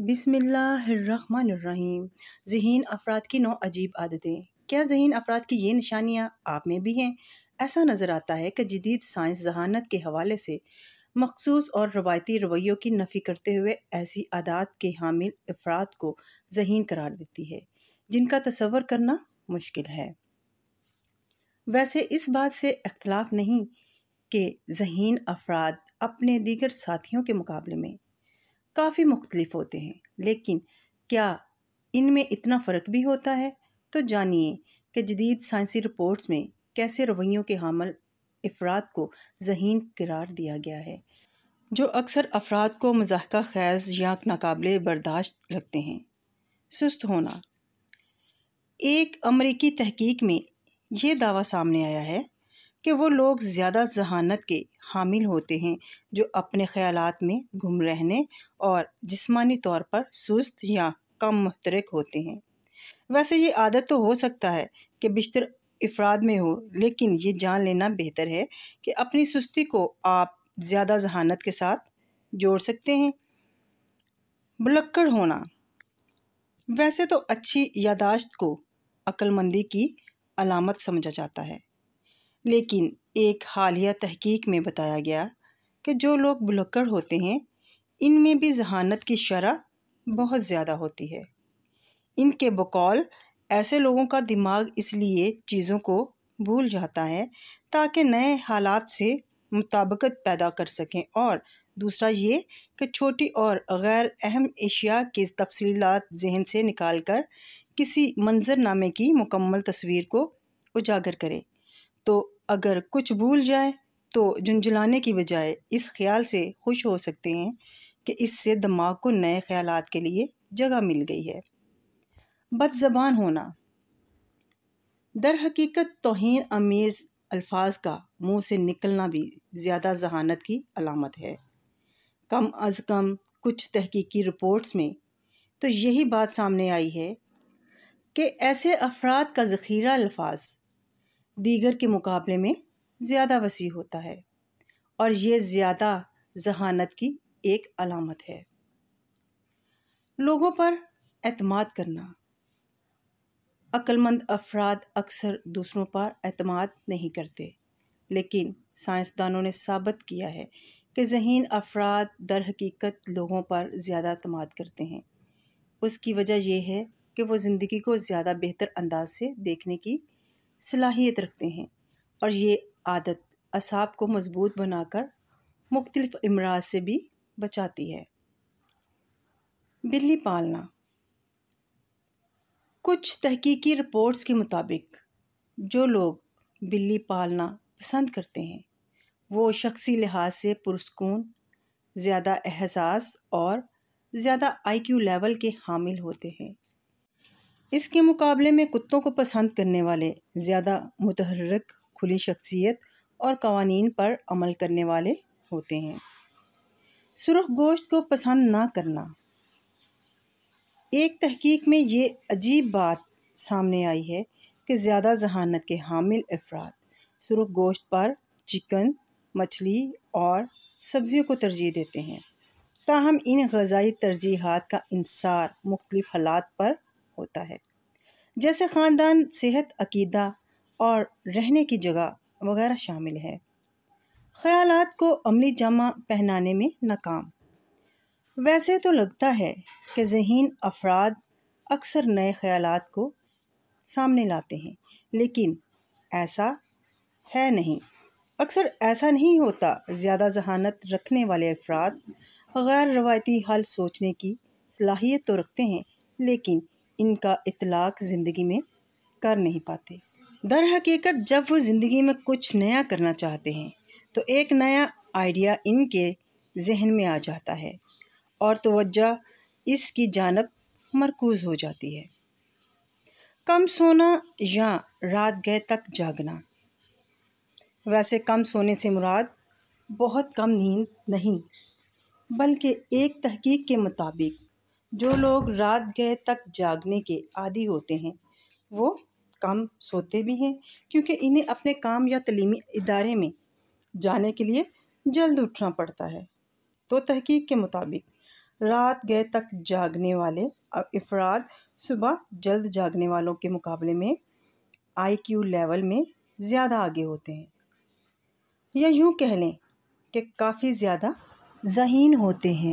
बिसमीम जहन अफराद की नौ अजीब आदतें क्या जहन अफराद की ये निशानियाँ आप में भी हैं ऐसा नज़र आता है कि जदीद साइंस जहानत के हवाले से मखसूस और रवायती रवैयों की नफ़ी करते हुए ऐसी आदात के हामिल अफराद को जहन करार देती है जिनका तस्वर करना मुश्किल है वैसे इस बात से अख्तलाफ नहीं कि जहन अफराद अपने दीगर साथियों के मुकाबले में काफ़ी मुख्तलिफ होते हैं लेकिन क्या इनमें इतना फ़र्क भी होता है तो जानिए कि जदीद साइंसी रिपोर्ट्स में कैसे रवैयों के हामल अफराद को जहीन करार दिया गया है जो अक्सर अफराद को मजाक खैज या नाकबले बर्दाश्त लगते हैं सुस्त होना एक अमरीकी तहकीक में ये दावा सामने आया है कि वो लोग ज़्यादा जहानत के हामिल होते हैं जो अपने ख्याल में गुम रहने और जिस्मानी तौर पर सुस्त या कम मुतरक होते हैं वैसे ये आदत तो हो सकता है कि बिस्तर अफराद में हो लेकिन ये जान लेना बेहतर है कि अपनी सुस्ती को आप ज़्यादा जहानत के साथ जोड़ सकते हैं बुलक्कड़ होना वैसे तो अच्छी यादाश्त को अक्लमंदी की अलामत समझा जाता है लेकिन एक हालिया तहकीक में बताया गया कि जो लोग बुलक्कड़ होते हैं इनमें भी जहानत की शरह बहुत ज़्यादा होती है इनके बकौल ऐसे लोगों का दिमाग इसलिए चीज़ों को भूल जाता है ताकि नए हालात से मुताबकत पैदा कर सकें और दूसरा ये कि छोटी और गैर अहम अशिया के तफसीलत जहन से निकाल कर किसी मंजरनामे की मुकम्मल तस्वीर को उजागर करें तो अगर कुछ भूल जाए तो झुंझुलाने की बजाय इस ख्याल से खुश हो सकते हैं कि इससे दिमाग को नए ख्याल के लिए जगह मिल गई है बदजबान होना दर हकीकत तोहन अमेज़ अल्फाज का मुंह से निकलना भी ज़्यादा जहानत की अलामत है कम अज़ कम कुछ तहकीकी रिपोर्ट्स में तो यही बात सामने आई है कि ऐसे अफराद का ज़ख़ीरा अल्फाज दीगर के मुकाबले में ज़्यादा वसी होता है और ये ज़्यादा जहानत की एक अलामत है लोगों पर अतमाद करना अक्लमंद अफराद अक्सर दूसरों पर अतमाद नहीं करते लेकिन साइंसदानों ने साबित किया है कि जहन अफराद दर हकीकत लोगों पर ज़्यादा अतमाद करते हैं उसकी वजह यह है कि वो ज़िंदगी को ज़्यादा बेहतर अंदाज से देखने की सलाहियत रखते हैं और ये आदत असाब को मज़बूत बनाकर मुख्तलिफ़ अमराज से भी बचाती है बिल्ली पालना कुछ तहकीकी रिपोर्ट्स के मुताबिक जो लोग बिल्ली पालना पसंद करते हैं वो शख्सी लिहाज से पुरस्कून ज़्यादा एहसास और ज़्यादा आईक्यू लेवल के हामिल होते हैं इसके मुकाबले में कुत्तों को पसंद करने वाले ज़्यादा मुतहरक खुली शख्सियत और कवानीन पर अमल करने वाले होते हैं सुरख गोश्त को पसंद ना करना एक तहकीक में ये अजीब बात सामने आई है कि ज़्यादा जहानत के हामिल अफराद सुरख गोश्त पर चिकन मछली और सब्ज़ियों को तरजीह देते हैं ताहम इन गज़ाई तरजीहत का इंसार मुख्तलिफ हालात पर होता है जैसे ख़ानदान सेहत अकीदा और रहने की जगह वगैरह शामिल है ख्यालात को अमली जमा पहनाने में नाकाम वैसे तो लगता है कि जहन अफराद अक्सर नए ख़्याल को सामने लाते हैं लेकिन ऐसा है नहीं अक्सर ऐसा नहीं होता ज़्यादा जहानत रखने वाले अफराद गैर रवायती हल सोचने की सलाहियत तो रखते हैं लेकिन इनका इतलाक ज़िंदगी में कर नहीं पाते दर हकीकत जब वो ज़िंदगी में कुछ नया करना चाहते हैं तो एक नया आइडिया इनके जहन में आ जाता है और तोज्जा इसकी जानब मरकूज हो जाती है कम सोना या रात गए तक जागना वैसे कम सोने से मुराद बहुत कम नींद नहीं बल्कि एक तहकीक के मुताबिक जो लोग रात गए तक जागने के आदि होते हैं वो कम सोते भी हैं क्योंकि इन्हें अपने काम या तलीमी इदारे में जाने के लिए जल्द उठना पड़ता है तो तहकीक के मुताबिक रात गए तक जागने वाले अफराद सुबह जल्द जागने वालों के मुकाबले में आईक्यू लेवल में ज़्यादा आगे होते हैं या यूँ कह लें कि काफ़ी ज़्यादा जहीन होते हैं